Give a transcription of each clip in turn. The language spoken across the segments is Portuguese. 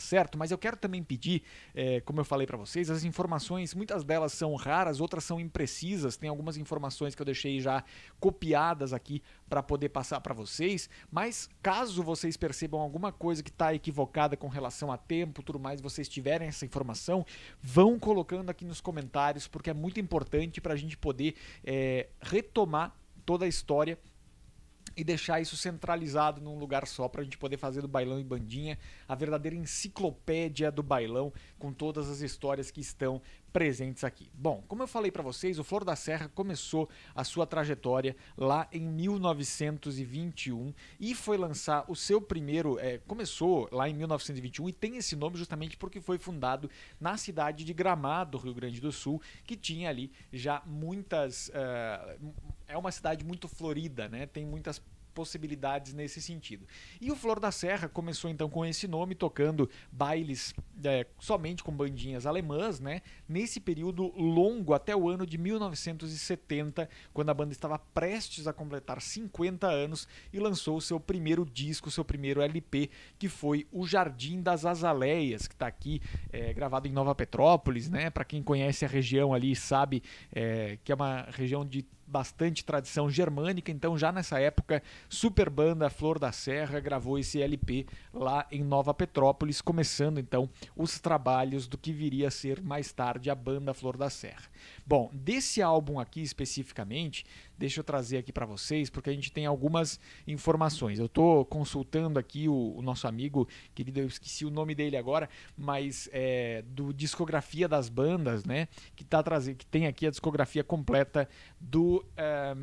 certo? Mas eu quero também pedir, é, como eu falei para vocês, as informações, muitas delas são raras, outras são imprecisas, tem algumas informações que eu deixei já copiadas aqui para poder passar para vocês, mas caso vocês percebam alguma coisa que está equivocada com relação a tempo, tudo mais, vocês tiverem essa informação, vão colocando aqui nos comentários, porque é muito importante para a gente poder é, retomar toda a história e deixar isso centralizado num lugar só para a gente poder fazer do bailão e bandinha a verdadeira enciclopédia do bailão com todas as histórias que estão presentes aqui. Bom, como eu falei para vocês, o Flor da Serra começou a sua trajetória lá em 1921 e foi lançar o seu primeiro, é, começou lá em 1921 e tem esse nome justamente porque foi fundado na cidade de Gramado, Rio Grande do Sul, que tinha ali já muitas uh, é uma cidade muito florida, né? Tem muitas possibilidades nesse sentido. E o Flor da Serra começou então com esse nome, tocando bailes é, somente com bandinhas alemãs, né? Nesse período longo até o ano de 1970, quando a banda estava prestes a completar 50 anos e lançou o seu primeiro disco, seu primeiro LP, que foi O Jardim das Azaleias, que está aqui é, gravado em Nova Petrópolis, né? Para quem conhece a região ali sabe é, que é uma região de bastante tradição germânica, então já nessa época, super banda Flor da Serra gravou esse LP lá em Nova Petrópolis, começando então os trabalhos do que viria a ser mais tarde a banda Flor da Serra. Bom, desse álbum aqui especificamente, deixa eu trazer aqui para vocês, porque a gente tem algumas informações. Eu estou consultando aqui o, o, nosso amigo, querido, eu esqueci o nome dele agora, mas é, do discografia das bandas, né, que tá trazendo, que tem aqui a discografia completa do é,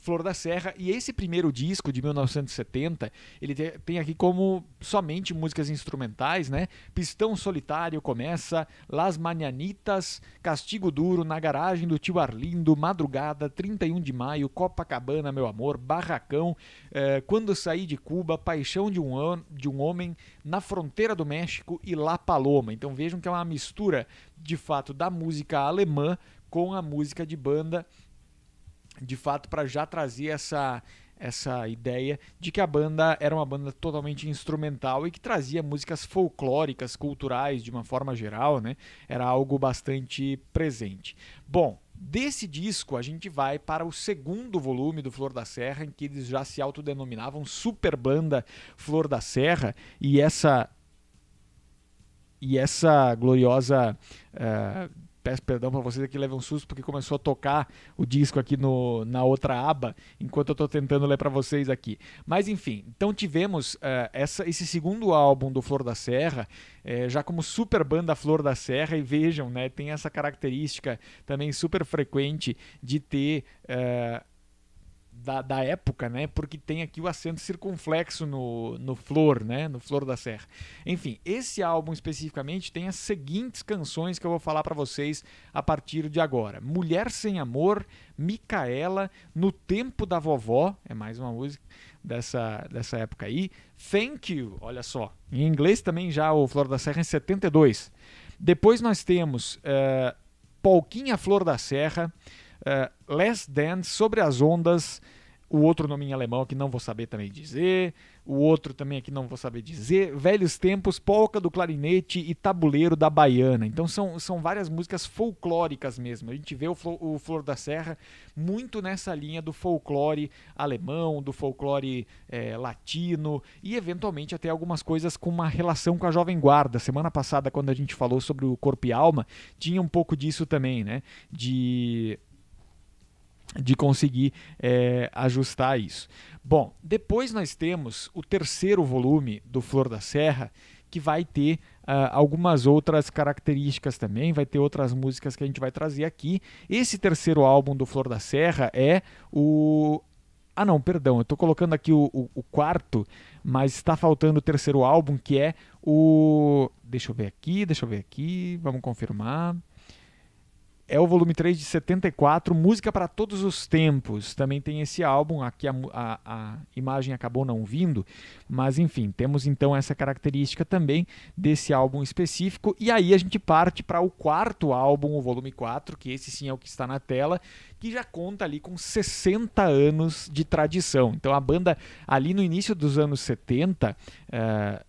Flor da Serra. E esse primeiro disco, de 1970, ele tem aqui como somente músicas instrumentais, né? Pistão Solitário começa, Las Mananitas, Castigo Duro, Na Garagem do Tio Arlindo, Madrugada, 31 de Maio, Copacabana, Meu Amor, Barracão, eh, Quando Saí de Cuba, Paixão de um, de um Homem, Na Fronteira do México e La Paloma. Então vejam que é uma mistura, de fato, da música alemã com a música de banda de fato para já trazer essa essa ideia de que a banda era uma banda totalmente instrumental e que trazia músicas folclóricas, culturais de uma forma geral, né? Era algo bastante presente. Bom, Desse disco, a gente vai para o segundo volume do Flor da Serra, em que eles já se autodenominavam Super Banda Flor da Serra, e essa e essa gloriosa uh, peço perdão para vocês aqui, levem um susto porque começou a tocar o disco aqui no, na outra aba, enquanto eu estou tentando ler para vocês aqui. Mas enfim, então tivemos uh, essa, esse segundo álbum do Flor da Serra, eh, já como super banda Flor da Serra, e vejam, né, tem essa característica também super frequente de ter. Uh, da, da, época, né? Porque tem aqui o acento circunflexo no, no Flor, né? No Flor da Serra. Enfim, esse álbum especificamente tem as seguintes canções que eu vou falar para vocês a partir de agora: Mulher Sem Amor, Micaela, No Tempo da Vovó, é mais uma música dessa, dessa época aí. Thank You, olha só. Em inglês também já o Flor da Serra em 72. Depois nós temos uh, eh, Polquinha Flor da Serra uh, Less Dance, Sobre as Ondas, o outro nome em alemão que não vou saber também dizer, o outro também aqui não vou saber dizer, Velhos Tempos, Polca do Clarinete e Tabuleiro da Baiana. Então são, são várias músicas folclóricas mesmo. A gente vê o, Flor, o Flor da Serra muito nessa linha do folclore alemão, do folclore é, latino e eventualmente até algumas coisas com uma relação com a Jovem Guarda. Semana passada, quando a gente falou sobre o Corpo e Alma, tinha um pouco disso também, né? De de conseguir é, ajustar isso. Bom, depois nós temos o terceiro volume do Flor da Serra, que vai ter uh, algumas outras características também, vai ter outras músicas que a gente vai trazer aqui. Esse terceiro álbum do Flor da Serra é o. Ah, não, perdão, eu estou colocando aqui o, o, o quarto, mas está faltando o terceiro álbum, que é o. Deixa eu ver aqui, deixa eu ver aqui, vamos confirmar é o volume 3 de 74, Música para Todos os Tempos. Também tem esse álbum, aqui a, a, a, imagem acabou não vindo, mas enfim, temos então essa característica também desse álbum específico. E aí a gente parte para o quarto álbum, o volume 4, que esse sim é o que está na tela, que já conta ali com 60 anos de tradição. Então a banda, ali no início dos anos 70, uh, eh,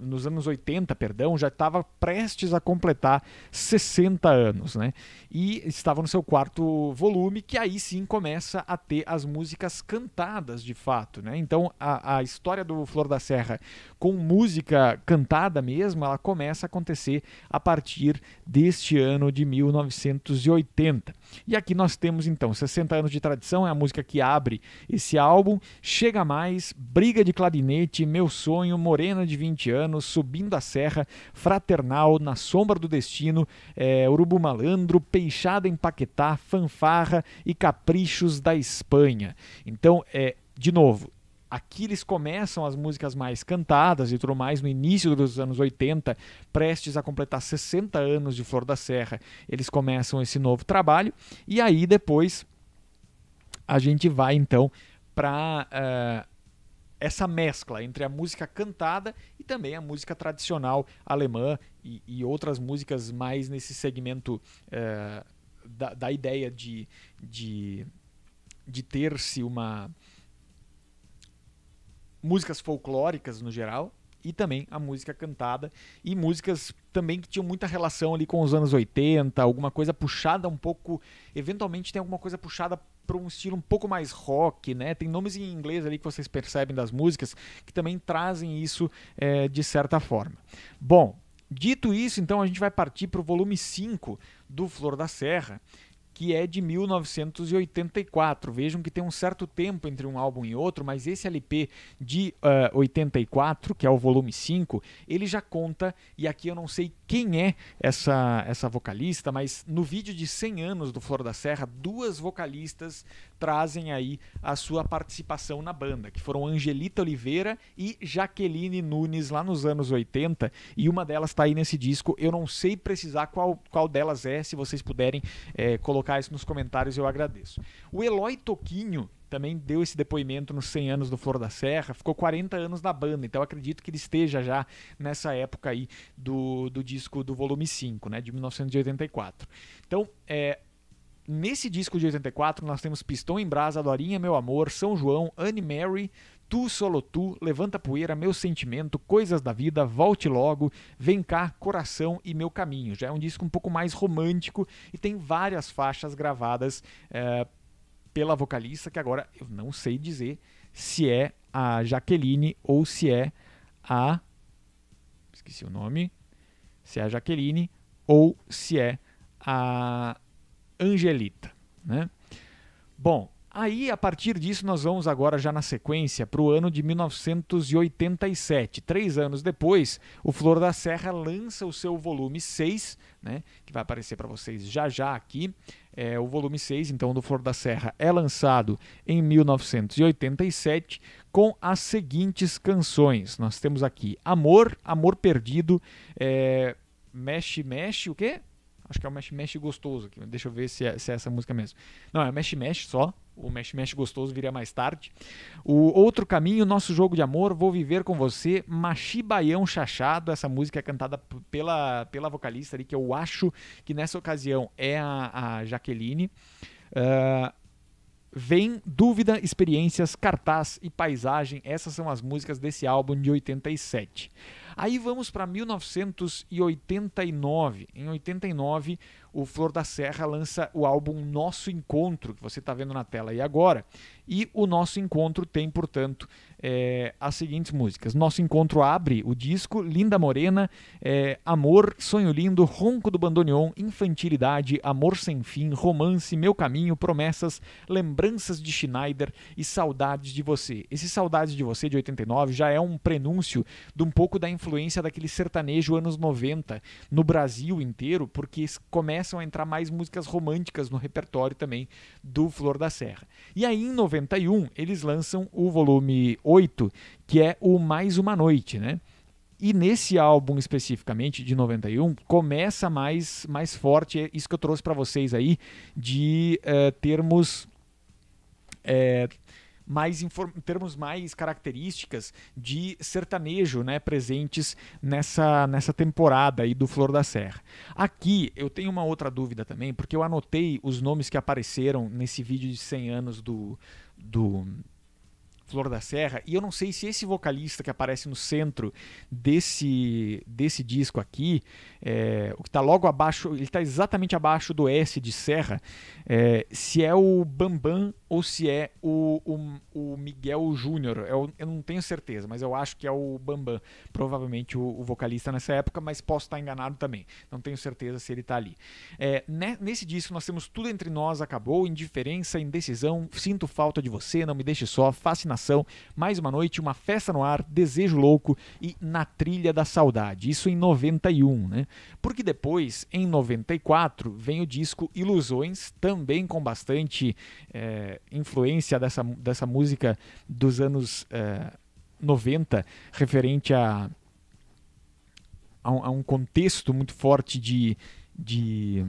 nos anos 80, perdão, já estava prestes a completar 60 anos, né? E estava no seu quarto volume, que aí sim começa a ter as músicas cantadas de fato, né? Então a, a história do Flor da Serra com música cantada mesmo, ela começa a acontecer a partir deste ano de 1980. E aqui nós temos então 60 anos de tradição, é a música que abre esse álbum, Chega Mais, Briga de Clarinete, Meu Sonho, Morena de 20 20 anos, Subindo a Serra, Fraternal, Na Sombra do Destino, é, Urubu Malandro, Peixada em Paquetá, Fanfarra e Caprichos da Espanha. Então, é, de novo, Aqui eles começam as músicas mais cantadas e tudo mais no início dos anos 80, prestes a completar 60 anos de Flor da Serra. Eles começam esse novo trabalho e aí depois a gente vai então para uh, eh, essa mescla entre a música cantada e também a música tradicional alemã e, e outras músicas mais nesse segmento eh, da, da, ideia de, de, de ter-se uma. músicas folclóricas no geral e também a música cantada e músicas também que tinham muita relação ali com os anos 80, alguma coisa puxada um pouco. Eventualmente tem alguma coisa puxada para um estilo um pouco mais rock, né? Tem nomes em inglês ali que vocês percebem das músicas que também trazem isso é, de certa forma. Bom, dito isso, então a gente vai partir para o volume 5 do Flor da Serra, que é de 1984. Vejam que tem um certo tempo entre um álbum e outro, mas esse LP de uh, eh, 84, que é o volume 5, ele já conta, e aqui eu não sei quem é essa, essa vocalista, mas no vídeo de 100 anos do Flor da Serra, duas vocalistas trazem aí a sua participação na banda, que foram Angelita Oliveira e Jaqueline Nunes lá nos anos 80, e uma delas está aí nesse disco, eu não sei precisar qual, qual delas é, se vocês puderem é, colocar colocar isso nos comentários, eu agradeço. O Eloy Toquinho também deu esse depoimento nos 100 anos do Flor da Serra, ficou 40 anos na banda, então acredito que ele esteja já nessa época aí do, do disco do volume 5, né, de 1984. Então, é, nesse disco de 84 nós temos Pistão em Brasa, Dorinha Meu Amor, São João, Anne Mary, Tu solo tu, levanta poeira, meu sentimento, coisas da vida, volte logo, vem cá, coração e meu caminho. Já é um disco um pouco mais romântico e tem várias faixas gravadas é, pela vocalista, que agora eu não sei dizer se é a Jaqueline ou se é a. Esqueci o nome. Se é a Jaqueline ou se é a Angelita. Né? Bom, Aí, a partir disso, nós vamos agora já na sequência para o ano de 1987. Três anos depois, o Flor da Serra lança o seu volume 6, né, que vai aparecer para vocês já já aqui. É, o volume 6, então, do Flor da Serra é lançado em 1987 com as seguintes canções. Nós temos aqui Amor, Amor Perdido, é, Mexe, Mexe, o quê? Acho que é o Mexe Mexe Gostoso. Aqui. Deixa eu ver se é, se é essa música mesmo. Não, é Mexe Mexe só, o Mexe Mexe Gostoso viria mais tarde. O Outro Caminho, Nosso Jogo de Amor, Vou Viver Com Você, Machi Baião Chachado, essa música é cantada pela, pela vocalista ali, que eu acho que nessa ocasião é a, a Jaqueline. Uh, Vem Dúvida, Experiências, Cartaz e Paisagem, essas são as músicas desse álbum de 87. Aí vamos para 1989. Em 89, o Flor da Serra lança o álbum Nosso Encontro, que você está vendo na tela aí agora. E o Nosso Encontro tem, portanto, é, as seguintes músicas. Nosso encontro abre o disco Linda Morena, é, Amor, Sonho Lindo, Ronco do Bandoneon, Infantilidade, Amor Sem Fim, Romance, Meu Caminho, Promessas, Lembranças de Schneider e Saudades de Você. Esse Saudades de Você de 89 já é um prenúncio de um pouco da influência daquele sertanejo anos 90 no Brasil inteiro, porque começam a entrar mais músicas românticas no repertório também do Flor da Serra. E aí em 91 eles lançam o volume 8 8, que é o Mais Uma Noite, né? E nesse álbum especificamente de 91 começa mais mais forte é isso que eu trouxe para vocês aí de é, termos é, mais termos mais características de sertanejo, né, presentes nessa nessa temporada aí do Flor da Serra. Aqui eu tenho uma outra dúvida também, porque eu anotei os nomes que apareceram nesse vídeo de 100 anos do do Flor da Serra, e eu não sei se esse vocalista que aparece no centro desse, desse disco aqui, é, o que está logo abaixo, ele está exatamente abaixo do S de Serra, é, se é o Bambam ou se é o, o, o Miguel Júnior. Eu, é eu, não tenho certeza, mas eu acho que é o Bambam, provavelmente o, o, vocalista nessa época, mas posso estar enganado também. Não tenho certeza se ele está ali. É, né, nesse disco nós temos Tudo Entre Nós Acabou, Indiferença, Indecisão, Sinto Falta de Você, Não Me Deixe Só, Fascinação, Mais Uma Noite, Uma Festa no Ar, Desejo Louco e Na Trilha da Saudade. Isso em 91, né? Porque depois, em 94, vem o disco Ilusões, também com bastante. É, influência dessa, dessa música dos anos é, eh, 90 referente a, a, um, a um contexto muito forte de, de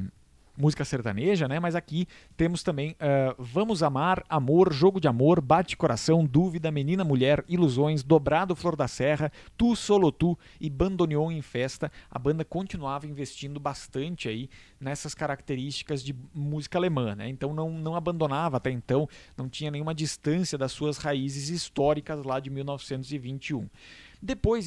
música sertaneja, né? Mas aqui temos também uh, Vamos Amar, Amor, Jogo de Amor, Bate Coração, Dúvida, Menina Mulher, Ilusões, Dobrado Flor da Serra, Tu Solo Tu e Bandoneon em Festa. A banda continuava investindo bastante aí nessas características de música alemã, né? Então não, não abandonava até então, não tinha nenhuma distância das suas raízes históricas lá de 1921. Depois